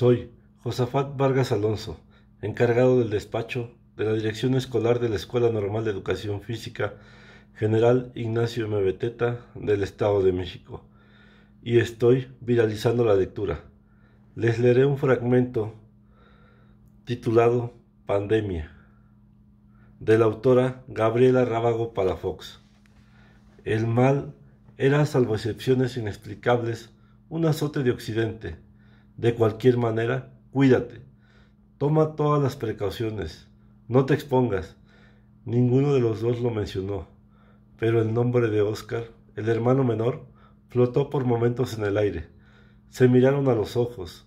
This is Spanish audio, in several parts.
Soy Josafat Vargas Alonso, encargado del despacho de la Dirección Escolar de la Escuela Normal de Educación Física General Ignacio M. Beteta del Estado de México, y estoy viralizando la lectura. Les leeré un fragmento titulado Pandemia, de la autora Gabriela Rábago Palafox. El mal era, salvo excepciones inexplicables, un azote de Occidente de cualquier manera, cuídate. Toma todas las precauciones. No te expongas. Ninguno de los dos lo mencionó, pero el nombre de Oscar, el hermano menor, flotó por momentos en el aire. Se miraron a los ojos.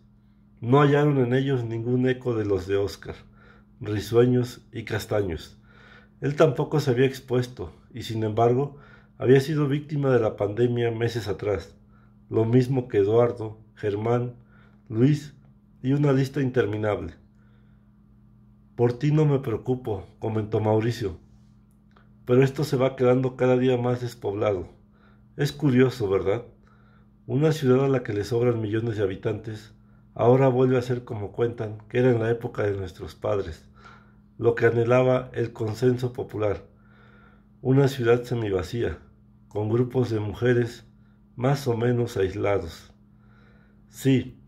No hallaron en ellos ningún eco de los de Oscar, risueños y castaños. Él tampoco se había expuesto, y sin embargo, había sido víctima de la pandemia meses atrás, lo mismo que Eduardo, Germán, Luis, y una lista interminable. Por ti no me preocupo, comentó Mauricio, pero esto se va quedando cada día más despoblado. Es curioso, ¿verdad? Una ciudad a la que le sobran millones de habitantes, ahora vuelve a ser como cuentan, que era en la época de nuestros padres, lo que anhelaba el consenso popular. Una ciudad semivacía, con grupos de mujeres más o menos aislados. Sí,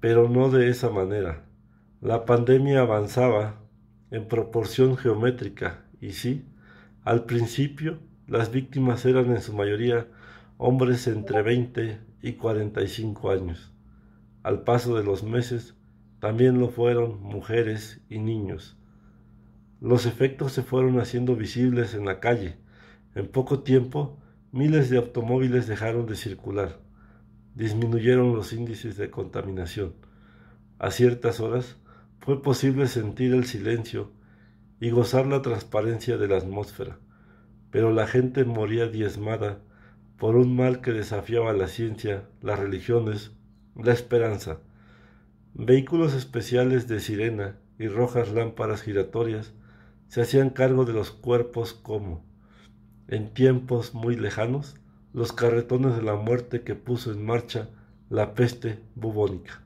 pero no de esa manera. La pandemia avanzaba en proporción geométrica y sí, al principio las víctimas eran en su mayoría hombres entre 20 y 45 años. Al paso de los meses, también lo fueron mujeres y niños. Los efectos se fueron haciendo visibles en la calle. En poco tiempo, miles de automóviles dejaron de circular disminuyeron los índices de contaminación. A ciertas horas fue posible sentir el silencio y gozar la transparencia de la atmósfera, pero la gente moría diezmada por un mal que desafiaba la ciencia, las religiones, la esperanza. Vehículos especiales de sirena y rojas lámparas giratorias se hacían cargo de los cuerpos como, en tiempos muy lejanos, los carretones de la muerte que puso en marcha la peste bubónica.